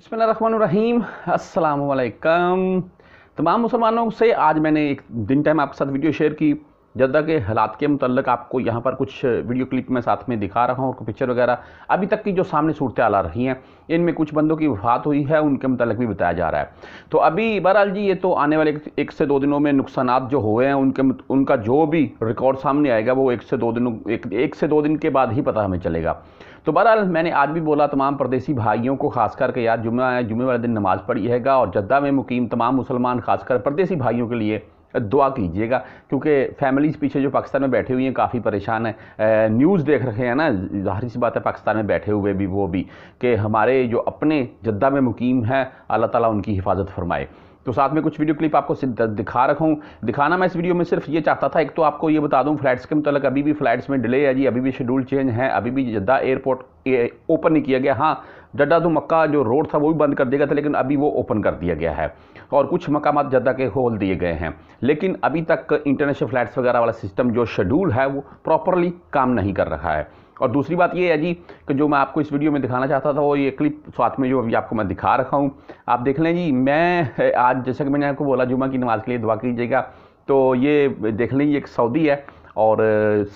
अस्सलाम वालेकुम तमाम मुसलमानों से आज मैंने एक दिन टाइम आपके साथ वीडियो शेयर की जद्दा के हालात के मतलब आपको यहाँ पर कुछ वीडियो क्लिप में साथ में दिखा रहा हूँ और पिक्चर वगैरह अभी तक की जो सामने सूरत आ रही हैं इनमें कुछ बंदों की वफात हुई है उनके मतलब भी बताया जा रहा है तो अभी बहरहाल जी ये तो आने वाले एक से दो दिनों में नुकसान जो हुए हैं उनके उनका जो भी रिकॉर्ड सामने आएगा वो एक से दो दिनों एक, एक से दो दिन के बाद ही पता हमें चलेगा तो बहरहाल मैंने आज भी बोला तमाम प्रदेशी भाइयों को खास करके यार जुम्मे है जुम्मे वाले दिन नमाज़ पढ़ी हैगा और जद्दा में मुकीम तमाम मुसलमान खासकर प्रदेशी भाइयों के लिए दुआ कीजिएगा क्योंकि फैमिलीज़ पीछे जो पाकिस्तान में बैठे हुए हैं काफ़ी परेशान है न्यूज़ देख रखे हैं ना जाहिर सी बात है पाकिस्तान में बैठे हुए भी वो भी कि हमारे जो अपने जद्दा में मुकीम हैं अल्लाह ताला उनकी हिफाजत फरमाए तो साथ में कुछ वीडियो क्लिप आपको दिखा रखा हूँ दिखाना मैं इस वीडियो में सिर्फ ये चाहता था एक तो आपको ये बता दूँ फ्लाइट्स के मतलब अभी भी फ्लाइट्स में डिले है जी अभी भी शेड्यूल चेंज है अभी भी जद्दा एयरपोर्ट ओपन नहीं किया गया हाँ जड्डा तो मक्का जो रोड था वो भी बंद कर दिया गया था लेकिन अभी वो ओपन कर दिया गया है और कुछ मकाम जद्दा के खोल दिए गए हैं लेकिन अभी तक इंटरनेशनल फ्लैट्स वगैरह वाला सिस्टम जो शेड्यूल है वो प्रॉपरली काम नहीं कर रहा है और दूसरी बात ये है जी कि जो मैं आपको इस वीडियो में दिखाना चाहता था वो ये क्लिप साथ में जो अभी आपको मैं दिखा रखा हूँ आप देख लें जी मैं आज जैसा कि मैंने आपको बोला जुमा की नमाज़ के लिए दुआ कीजिएगा तो ये देख लें एक सऊदी है और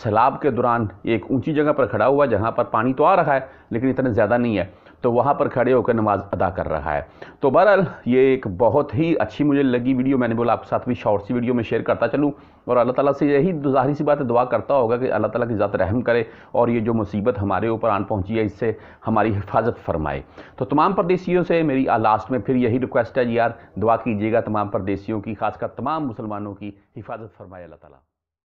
सैलाब के दौरान एक ऊंची जगह पर खड़ा हुआ जहाँ पर पानी तो आ रहा है लेकिन इतना ज़्यादा नहीं है तो वहाँ पर खड़े होकर नमाज अदा कर रहा है तो बहरहाल ये एक बहुत ही अच्छी मुझे लगी वीडियो मैंने बोला आपके साथ भी शॉर्ट सी वीडियो में शेयर करता चलूँ और अल्लाह ताला से यही जाहिर सी बात है दुआ करता होगा कि अल्लाह ताला की ज़ात रहम करे और ये जो मुसीबत हमारे ऊपर आन पहुँची है इससे हमारी हिफाजत फरमाए तो तमाम परदेशियों से मेरी लास्ट में फिर यही रिक्वेस्ट है यार दुआ कीजिएगा तमाम परदेशियों की खासकर तमाम मुसलमानों की हिफाजत फरमाए अल्लाह ताला